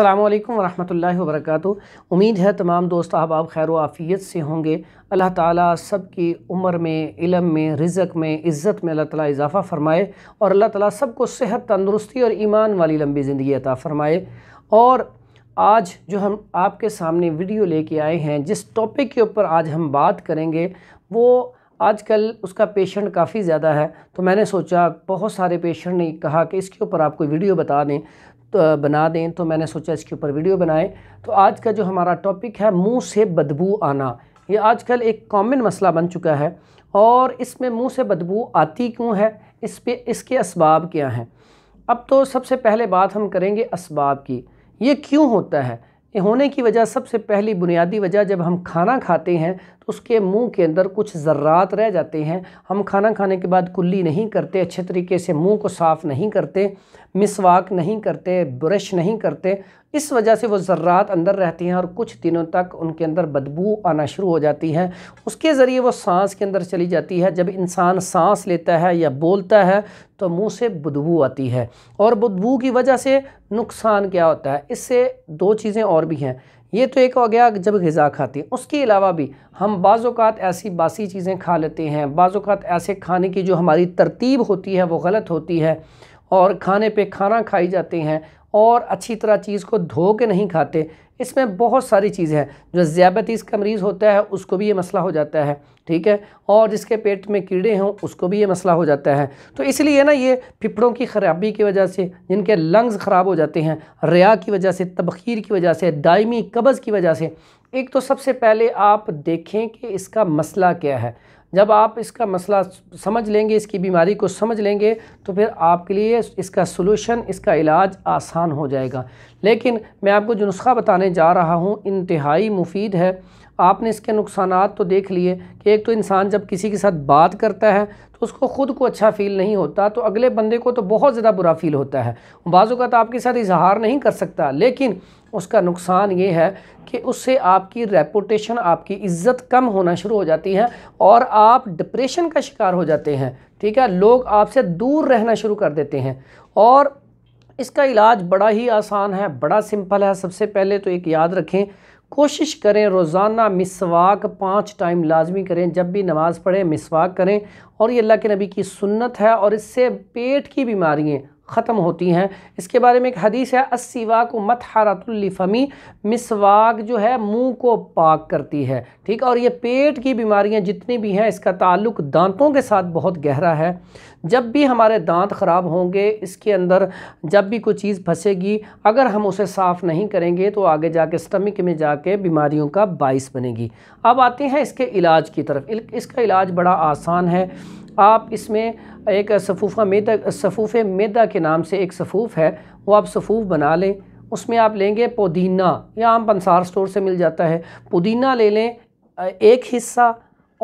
अस्सलाम वरम् व उम्मीद है तमाम दोस्त अहबाब खैर आफ़ियत से होंगे अल्लाह ताला सब की उम्र में इलम में रिज़क में इज़्ज़त में अल्लाह ताला इजाफ़ा फ़रमाए और अल्लाह ताला सबको सेहत तंदुरुस्ती और ईमान वाली लंबी ज़िंदगी अता फ़रमाए और आज जो हम आपके सामने वीडियो लेके आए हैं जिस टॉपिक के ऊपर आज हम बात करेंगे वो आजकल उसका पेशेंट काफ़ी ज़्यादा है तो मैंने सोचा बहुत सारे पेशेंट ने कहा कि इसके ऊपर आपको वीडियो बता दें तो बना दें तो मैंने सोचा इसके ऊपर वीडियो बनाएं तो आज का जो हमारा टॉपिक है मुंह से बदबू आना ये आजकल एक कॉमन मसला बन चुका है और इसमें मुंह से बदबू आती क्यों है इस पे इसके इसबाब क्या हैं अब तो सबसे पहले बात हम करेंगे इसबाब की ये क्यों होता है ये होने की वजह सबसे पहली बुनियादी वजह जब हम खाना खाते हैं उसके मुंह के अंदर कुछ ज़र्रात रह जाते हैं हम खाना खाने के बाद कुल्ली नहीं करते अच्छे तरीके से मुंह को साफ़ नहीं करते मिसवाक नहीं करते ब्रश नहीं करते इस वजह से वो ज़र्रात अंदर रहती हैं और कुछ दिनों तक उनके अंदर बदबू आना शुरू हो जाती है उसके ज़रिए वो सांस के अंदर चली जाती है जब इंसान सांस लेता है या बोलता है तो मुंह से बदबू आती है और बदबू की वजह से नुकसान क्या होता है इससे दो चीज़ें और भी हैं ये तो एक हो गया जब गज़ा खाते हैं उसके अलावा भी हम बाज़ात ऐसी बासी चीज़ें खा लेते हैं बाज़ात ऐसे खाने की जो हमारी तरतीब होती है वो गलत होती है और खाने पे खाना खाई जाते हैं और अच्छी तरह चीज़ को धो के नहीं खाते इसमें बहुत सारी चीज़ें हैं जो ज़्यादातीस का मरीज़ होता है उसको भी ये मसला हो जाता है ठीक है और जिसके पेट में कीड़े हों उसको भी ये मसला हो जाता है तो इसलिए ना ये फिफड़ों की ख़राबी की वजह से जिनके लंग्स ख़राब हो जाते हैं रया की वजह से तबखीर की वजह से दायमी कब्ज़ की वजह से एक तो सबसे पहले आप देखें कि इसका मसला क्या है जब आप इसका मसला समझ लेंगे इसकी बीमारी को समझ लेंगे तो फिर आपके लिए इसका सलूशन इसका इलाज आसान हो जाएगा लेकिन मैं आपको जो नुस्खा बताने जा रहा हूँ इंतहाई मुफीद है आपने इसके नुकसान तो देख लिए कि एक तो इंसान जब किसी के साथ बात करता है तो उसको ख़ुद को अच्छा फील नहीं होता तो अगले बंदे को तो बहुत ज़्यादा बुरा फील होता है बाज़ तो आपके साथ इजहार नहीं कर सकता लेकिन उसका नुकसान ये है कि उससे आपकी रेपुटेशन आपकी इज़्ज़त कम होना शुरू हो जाती है और आप डिप्रेशन का शिकार हो जाते हैं ठीक है लोग आपसे दूर रहना शुरू कर देते हैं और इसका इलाज बड़ा ही आसान है बड़ा सिंपल है सबसे पहले तो एक याद रखें कोशिश करें रोज़ाना मिसवाक पाँच टाइम लाजमी करें जब भी नमाज़ पढ़ें मिसवाक करें और ये अल्लाह के नबी की सुन्नत है और इससे पेट की बीमारियाँ ख़त्म होती हैं इसके बारे में एक हदीस है अस्सीवाक मत हारतुल्फ़मी मिसवाक जो है मुंह को पाक करती है ठीक और ये पेट की बीमारियां जितनी भी हैं इसका ताल्लुक दांतों के साथ बहुत गहरा है जब भी हमारे दांत ख़राब होंगे इसके अंदर जब भी कोई चीज़ फंसेगी अगर हम उसे साफ़ नहीं करेंगे तो आगे जाके स्टमिक में जाके बीमारियों का बाइस बनेगी अब आते हैं इसके इलाज की तरफ इसका इलाज बड़ा आसान है आप इसमें एक सफूफा मेदा सफूफ़ मेदा के नाम से एक सफूफ़ है वो आप सफूफ़ बना लें उसमें आप लेंगे पुदीना या आम पंसार स्टोर से मिल जाता है पुदीना ले लें एक हिस्सा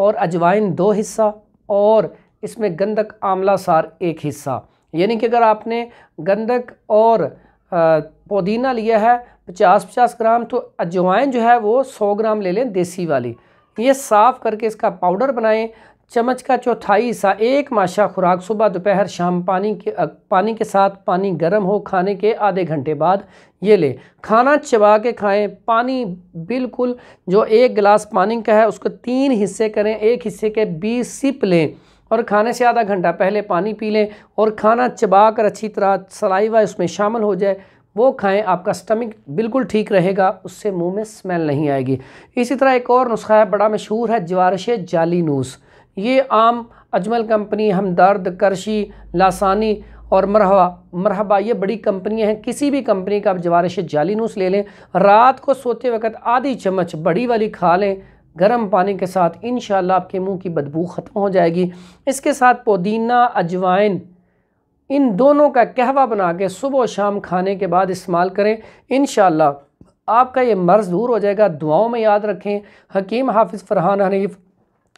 और अजवाइन दो हिस्सा और इसमें गंदक आमला सार एक हिस्सा यानी कि अगर आपने गंदक और पुदीना लिया है पचास पचास ग्राम तो अजवाइन जो है वो सौ ग्राम ले लें देसी वाली ये साफ़ करके इसका पाउडर बनाएं चम्मच का चौथाई हिस्सा एक माशा खुराक सुबह दोपहर शाम पानी के पानी के साथ पानी गर्म हो खाने के आधे घंटे बाद ये ले खाना चबा के खाएं पानी बिल्कुल जो एक गिलास पानी का है उसको तीन हिस्से करें एक हिस्से के बीस सिप लें और खाने से आधा घंटा पहले पानी पी लें और खाना चबा कर अच्छी तरह सलाइवा इसमें शामिल हो जाए वो खाएं आपका स्टमिक बिल्कुल ठीक रहेगा उससे मुंह में स्मेल नहीं आएगी इसी तरह एक और नुस्खा है बड़ा मशहूर है ज्वारश जाली नूस ये आम अजमल कंपनी हमदर्द करशी लासानी और मरहबा मरहबा ये बड़ी कंपनियां हैं किसी भी कंपनी का आप जवारिश जाली नूस ले लें रात को सोते वक्त आधी चम्मच बड़ी वाली खा लें गर्म पानी के साथ इन आपके मुंह की बदबू ख़त्म हो जाएगी इसके साथ पुदीना अजवाइन इन दोनों का कहवा बना के सुबह शाम खाने के बाद इस्तेमाल करें इन आपका ये मर्ज़ दूर हो जाएगा दुआओं में याद रखें हकीम हाफिज़ फ़रहान हनीफ़